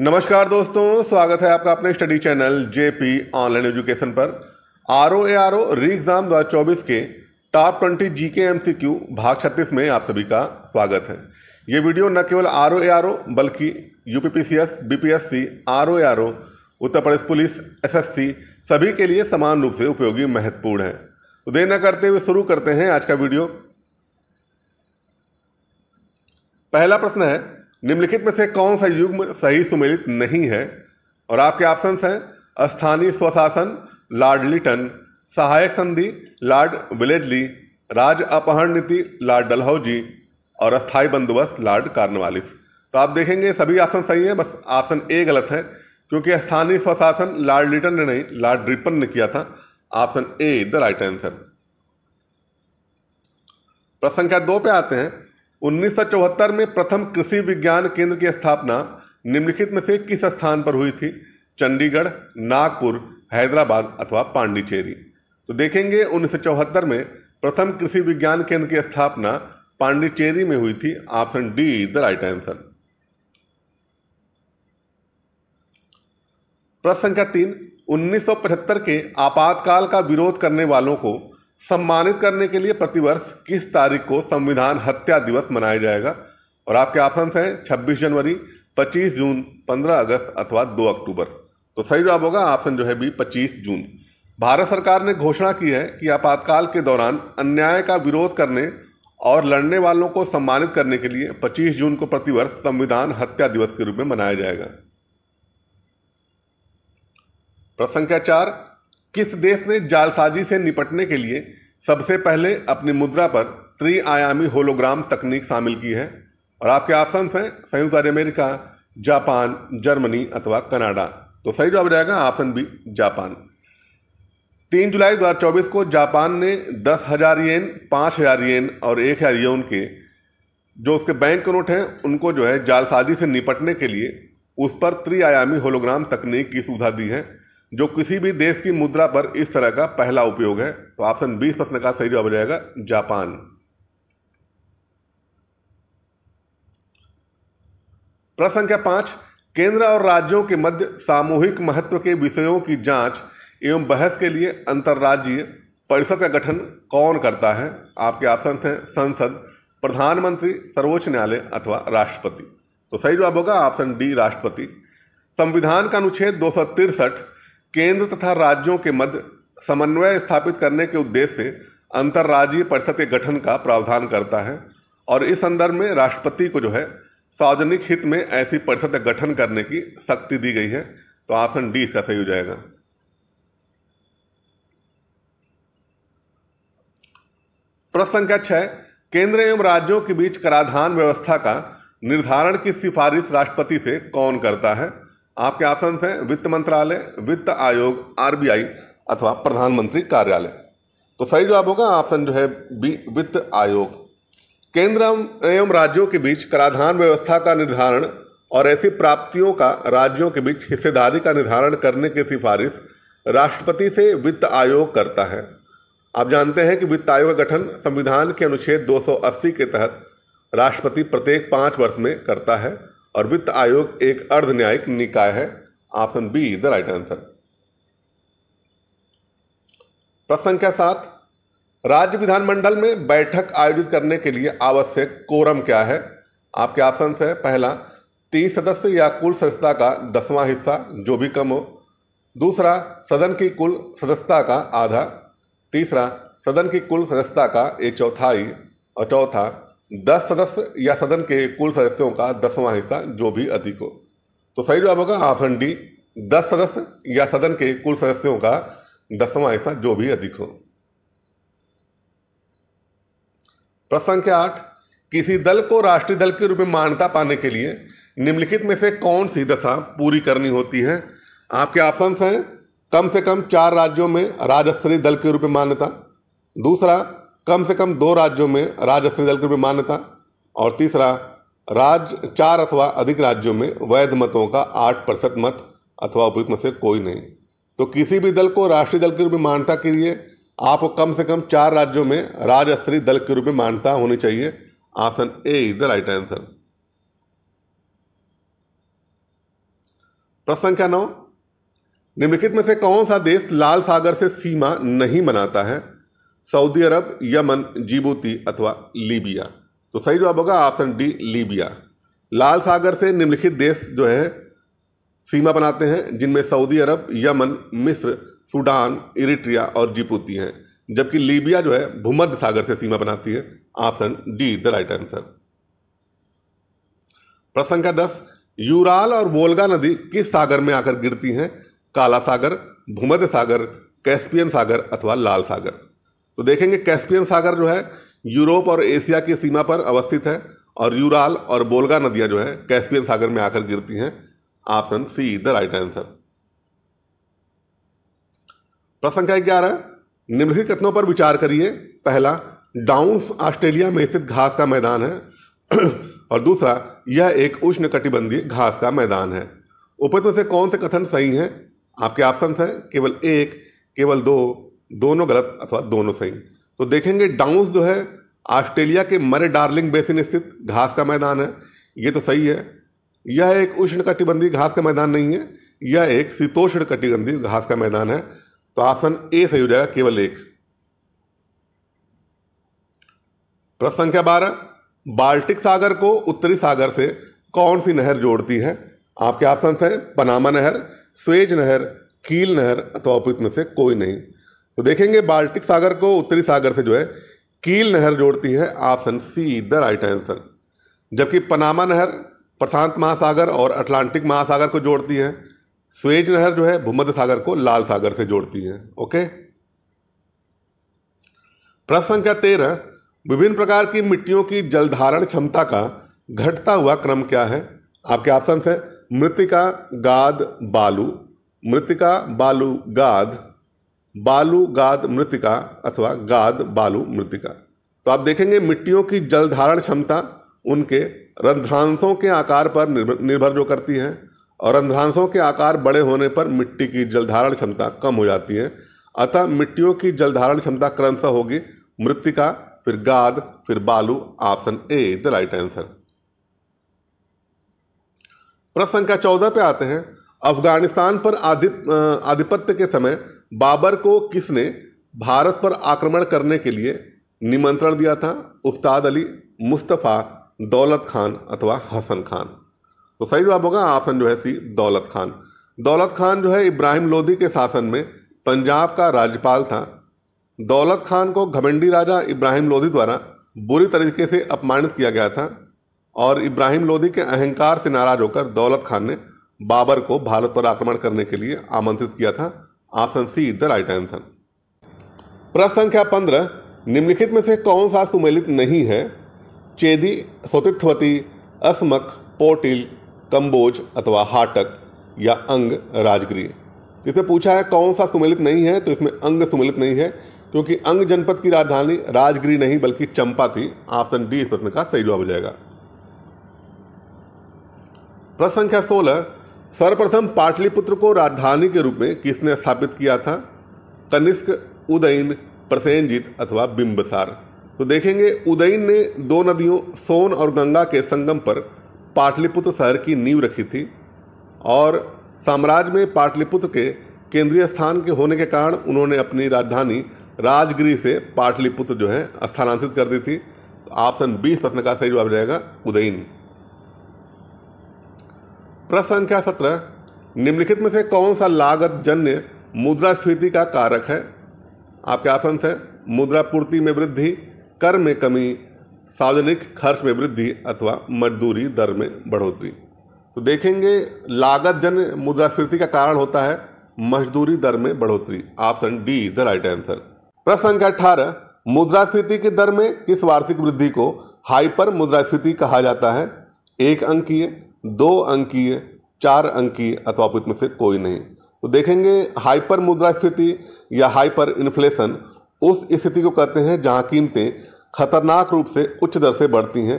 नमस्कार दोस्तों स्वागत है आपका अपने study channel JP online education पर R O A R O re exam दो चौबीस के टॉप ट्वेंटी जी के एम सी क्यू भाग छत्तीस में आप सभी का स्वागत है ये वीडियो न केवल are O A R O बल्कि U P P C S B P S C R O A R O Uttar Pradesh police S S C सभी के लिए समान रूप से उपयोगी महत्वपूर्ण है तो देर न करते हुए शुरू करते हैं आज का वीडियो पहला प्रश्न है निम्नलिखित में से कौन सा युग्म सही सुमेलित नहीं है और आपके ऑप्शन हैं स्थानीय स्वशासन लॉर्ड लिटन सहायक संधि लॉर्ड विलेडली राज्य अपहरण नीति लॉर्ड डलहौजी और अस्थायी बंदोबस्त लॉर्ड कार्नवालिस तो आप देखेंगे सभी ऑप्शन सही हैं बस ऑप्शन ए गलत है क्योंकि स्थानीय स्वशासन लॉर्ड लिटन ने नहीं लॉर्ड रिपन ने किया था option A is the right answer प्रश्न संख्या दो पे आते हैं उन्नीस में प्रथम कृषि विज्ञान केंद्र की स्थापना निम्नलिखित में से किस स्थान पर हुई थी चंडीगढ़ नागपुर हैदराबाद अथवा पांडिचेरी तो देखेंगे उन्नीस में प्रथम कृषि विज्ञान केंद्र की स्थापना पांडिचेरी में हुई थी option D is the right answer प्रश्न संख्या तीन उन्नीस के आपातकाल का विरोध करने वालों को सम्मानित करने के लिए प्रतिवर्ष किस तारीख को संविधान हत्या दिवस मनाया जाएगा और आपके ऑप्शन हैं 26 जनवरी 25 जून 15 अगस्त अथवा 2 अक्टूबर तो सही जवाब होगा ऑप्शन जो है बी 25 जून भारत सरकार ने घोषणा की है कि आपातकाल के दौरान अन्याय का विरोध करने और लड़ने वालों को सम्मानित करने के लिए 25 जून को प्रतिवर्ष संविधान हत्या दिवस के रूप में मनाया जाएगा प्रश्न संख्या चार किस देश ने जालसाजी से निपटने के लिए सबसे पहले अपनी मुद्रा पर त्रिआयामी होलोग्राम तकनीक शामिल की है और आपके ऑप्शन हैं संयुक्त राज्य अमेरिका जापान जर्मनी अथवा कनाडा तो सही जवाब जाएगा ऑप्शन बी जापान तीन जुलाई 2024 को जापान ने दस हज़ार येन पाँच हज़ार येन और एक हज़ार येन के जो उसके बैंक नोट हैं उनको जो है जालसाजी से निपटने के लिए उस पर त्रिआयामी होलोग्राम तकनीक की सुविधा दी है जो किसी भी देश की मुद्रा पर इस तरह का पहला उपयोग है तो ऑप्शन बीस प्रश्न का सही जवाब हो जाएगा जापान प्रश्न संख्या पांच केंद्र और राज्यों के मध्य सामूहिक महत्व के विषयों की जांच एवं बहस के लिए अंतर्राज्यीय परिषद का गठन कौन करता है आपके ऑप्शन हैं संसद प्रधानमंत्री सर्वोच्च न्यायालय अथवा राष्ट्रपति तो सही जवाब होगा ऑप्शन डी राष्ट्रपति संविधान का अनुच्छेद दो सौ तिरसठ केंद्र तथा राज्यों के मध्य समन्वय स्थापित करने के उद्देश्य से अंतर्राज्यीय परिषद के गठन का प्रावधान करता है और इस संदर्भ में राष्ट्रपति को जो है सार्वजनिक हित में ऐसी परिषद गठन करने की शक्ति दी गई है तो ऑप्शन डी इसका सही हो जाएगा प्रश्न संख्या छह केंद्र एवं राज्यों के बीच कराधान व्यवस्था का निर्धारण की सिफारिश राष्ट्रपति से कौन करता है आपके ऑप्शन हैं वित्त मंत्रालय वित्त आयोग आरबीआई अथवा प्रधानमंत्री कार्यालय तो सही जवाब होगा ऑप्शन जो है बी वित्त आयोग केंद्र एवं राज्यों के बीच कराधान व्यवस्था का निर्धारण और ऐसी प्राप्तियों का राज्यों के बीच हिस्सेदारी का निर्धारण करने की सिफारिश राष्ट्रपति से वित्त आयोग करता है आप जानते हैं कि वित्त आयोग का गठन संविधान के अनुच्छेद 280 के तहत राष्ट्रपति प्रत्येक पाँच वर्ष में करता है और वित्त आयोग एक अर्ध न्यायिक निकाय है option B is the right answer प्रश्न संख्या सात राज्य विधानमंडल में बैठक आयोजित करने के लिए आवश्यक कोरम क्या है आपके ऑप्शन है पहला तीस सदस्य या कुल सदस्यता का दसवां हिस्सा जो भी कम हो दूसरा सदन की कुल सदस्यता का आधा तीसरा सदन की कुल सदस्यता का एक चौथाई और चौथा दस सदस्य या सदन के कुल सदस्यों का दसवां हिस्सा जो भी अधिक हो तो सही जवाब होगा ऑप्शन डी दस सदस्य या सदन के कुल सदस्यों का दसवां हिस्सा जो भी अधिक हो प्रश्न संख्या आठ किसी दल को राष्ट्रीय दल के रूप में मान्यता पाने के लिए निम्नलिखित में से कौन सी दशा पूरी करनी होती है आपके ऑप्शन हैं कम से कम चार राज्यों में राज्य स्तरीय दल के रूप में मान्यता दूसरा कम से कम दो राज्यों में राज्य असली दल की भी मान्यता और तीसरा राज्य चार अथवा अधिक राज्यों में वैध मतों का आठ प्रतिशत मत अथवा उपयुक्त मत से कोई नहीं तो किसी भी दल को राष्ट्रीय दल के रूप में मान्यता के लिए आपको कम से कम चार राज्यों में राज्य स्तरीय दल के रूप में मान्यता होनी चाहिए option A is the right answer प्रश्न संख्या नौ निम्नलिखित में से कौन सा देश लाल सागर से सीमा नहीं बनाता है सऊदी अरब यमन जीबूती अथवा लीबिया तो सही जवाब होगा ऑप्शन डी लीबिया लाल सागर से निम्नलिखित देश जो है सीमा बनाते हैं जिनमें सऊदी अरब यमन मिस्र सूडान इरिट्रिया और जिबूती हैं जबकि लीबिया जो है भूमध्य सागर से सीमा बनाती है option D the right answer प्रश्न का दस यूराल और वोल्गा नदी किस सागर में आकर गिरती हैं काला सागर भूमध्य सागर कैस्पियन सागर अथवा लाल सागर तो देखेंगे कैस्पियन सागर जो है यूरोप और एशिया की सीमा पर अवस्थित है और यूराल और बोलगा नदियां जो है कैस्पियन सागर में आकर गिरती हैं option C is the right answer प्रश्न संख्या ग्यारह निम्नलिखित कथनों पर विचार करिए पहला डाउन्स ऑस्ट्रेलिया में स्थित घास का मैदान है और दूसरा यह एक उष्ण कटिबंधीय घास का मैदान है उपयुक्त में से कौन से कथन सही हैं आपके ऑप्शन हैं केवल एक केवल दो दोनों गलत अथवा दोनों सही तो देखेंगे डाउंस जो है ऑस्ट्रेलिया के मरे डार्लिंग बेसिन स्थित घास का मैदान है ये तो सही है यह एक उष्ण कटिबंधी घास का मैदान नहीं है यह एक शीतोष्ण कटिबंधीय घास का मैदान है तो ऑप्शन ए सही हो जाएगा केवल एक प्रश्न संख्या बारह बाल्टिक सागर को उत्तरी सागर से कौन सी नहर जोड़ती है आपके ऑप्शन हैं पनामा नहर स्वेज नहर कील नहर अथवा तो में से कोई नहीं तो देखेंगे बाल्टिक सागर को उत्तरी सागर से जो है कील नहर जोड़ती है option C the right answer जबकि पनामा नहर प्रशांत महासागर और अटलांटिक महासागर को जोड़ती है स्वेज नहर जो है भूमध्य सागर को लाल सागर से जोड़ती है ओके प्रश्न संख्या तेरह विभिन्न प्रकार की मिट्टियों की जलधारण क्षमता का घटता हुआ क्रम क्या है आपके ऑप्शन है मृतिका गाद बालू मृतिका बालू गाद बालू गाद मृतिका अथवा गाद बालू मृतिका तो आप देखेंगे मिट्टियों की जल धारण क्षमता उनके रंध्रांशों के आकार पर निर्भर जो करती है और रंध्रांशों के आकार बड़े होने पर मिट्टी की जलधारण क्षमता कम हो जाती है अतः मिट्टियों की जलधारण क्षमता क्रमशः होगी मृतिका फिर गाद फिर बालू option A the right answer प्रश्न संख्या चौदह पे आते हैं अफगानिस्तान पर आधिपत्य के समय बाबर को किसने भारत पर आक्रमण करने के लिए निमंत्रण दिया था उस्ताद अली मुस्तफ़ा दौलत खान अथवा हसन खान तो सही जवाब होगा ऑप्शन जो है सी दौलत खान दौलत खान जो है इब्राहिम लोधी के शासन में पंजाब का राज्यपाल था दौलत खान को घमंडी राजा इब्राहिम लोधी द्वारा बुरी तरीके से अपमानित किया गया था और इब्राहिम लोधी के अहंकार से नाराज होकर दौलत खान ने बाबर को भारत पर आक्रमण करने के लिए आमंत्रित किया था option C is the right answer प्रश्न संख्या पंद्रह निम्नलिखित में से कौन सा सुमेलित नहीं है चेदी सोतित्वती अस्मक पोटिल कंबोज अथवा हाटक या अंग राजगृह इसमें पूछा है कौन सा सुमेलित नहीं है तो इसमें अंग सुमेलित नहीं है क्योंकि अंग जनपद की राजधानी राजगिरी नहीं बल्कि चंपा थी ऑप्शन डी इस प्रश्न का सही जवाब हो जाएगा प्रश्न संख्या सोलह सर्वप्रथम पाटलिपुत्र को राजधानी के रूप में किसने स्थापित किया था कनिष्क उदयन प्रसेनजीत अथवा बिंबसार तो देखेंगे उदयन ने दो नदियों सोन और गंगा के संगम पर पाटलिपुत्र शहर की नींव रखी थी और साम्राज्य में पाटलिपुत्र के केंद्रीय स्थान के होने के कारण उन्होंने अपनी राजधानी राजगिरी से पाटलिपुत्र जो है स्थानांतरित कर दी थी तो ऑप्शन बीस प्रश्न का सही जवाब रहेगा उदयन प्रश्न संख्या सत्रह निम्नलिखित में से कौन सा लागत जन्य मुद्रास्फीति का कारक है आपके आसन है मुद्रापूर्ति में वृद्धि कर में कमी सार्वजनिक खर्च में वृद्धि अथवा मजदूरी दर में बढ़ोतरी तो देखेंगे लागत जन मुद्रास्फीति का कारण होता है मजदूरी दर में बढ़ोतरी option D is the right answer प्रश्न संख्या अठारह मुद्रास्फीति की दर में किस वार्षिक वृद्धि को हाइपर मुद्रास्फीति कहा जाता है एक अंकीय दो अंकीय चार अंकीय अथवा में से कोई नहीं तो देखेंगे हाइपर मुद्रास्फीति या हाइपर इन्फ्लेशन उस स्थिति को कहते हैं जहाँ कीमतें खतरनाक रूप से उच्च दर से बढ़ती हैं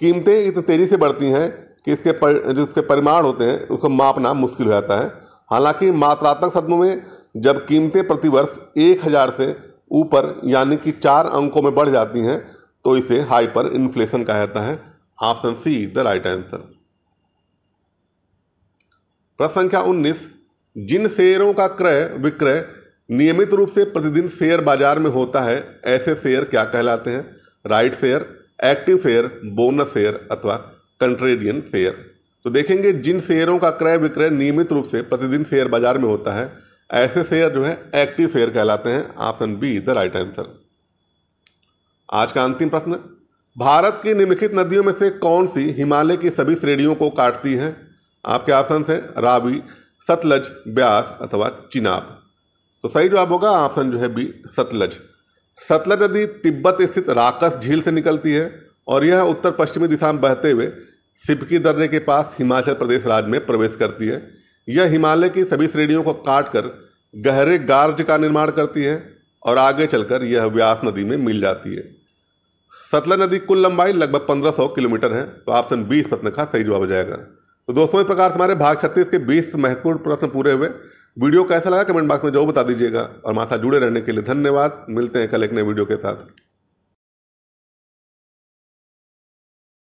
कीमतें इतनी तेज़ी से बढ़ती हैं कि इसके पर जो इसके परिमाण होते हैं उसको मापना मुश्किल हो जाता है हालांकि मात्रात्मक शब्दों में जब कीमतें प्रतिवर्ष एक हज़ार से ऊपर यानी कि चार अंकों में बढ़ जाती हैं तो इसे हाइपर इन्फ्लेशन कहा जाता है option C the right answer प्रश्न संख्या उन्नीस जिन शेयरों का क्रय विक्रय नियमित रूप से प्रतिदिन शेयर बाजार में होता है ऐसे शेयर क्या कहलाते हैं right share active share bonus share अथवा कंट्रेडियन शेयर तो देखेंगे जिन शेयरों का क्रय विक्रय नियमित रूप से प्रतिदिन शेयर बाजार में होता है ऐसे शेयर जो है एक्टिव शेयर कहलाते हैं option B is the right answer आज का अंतिम प्रश्न भारत की निम्नलिखित नदियों में से कौन सी हिमालय की सभी श्रेणियों को काटती है आपके ऑप्शन हैं रावी सतलज ब्यास अथवा चिनाब तो सही जवाब होगा ऑप्शन जो है बी सतलज सतलज नदी तिब्बत स्थित राकस झील से निकलती है और यह उत्तर पश्चिमी दिशा में बहते हुए सिपकी दर्रे के पास हिमाचल प्रदेश राज्य में प्रवेश करती है यह हिमालय की सभी श्रेणियों को काट कर गहरे गार्ज का निर्माण करती है और आगे चलकर यह व्यास नदी में मिल जाती है सतलज नदी कुल लंबाई लगभग 1500 किलोमीटर है तो ऑप्शन बी इस प्रश्न का सही जवाब हो जाएगा तो दोस्तों इस प्रकार से हमारे भाग छत्तीस के बीस महत्वपूर्ण प्रश्न पूरे हुए वीडियो कैसा लगा कमेंट बॉक्स में जरूर बता दीजिएगा और माथा जुड़े रहने के लिए धन्यवाद मिलते हैं कल एक नए वीडियो के साथ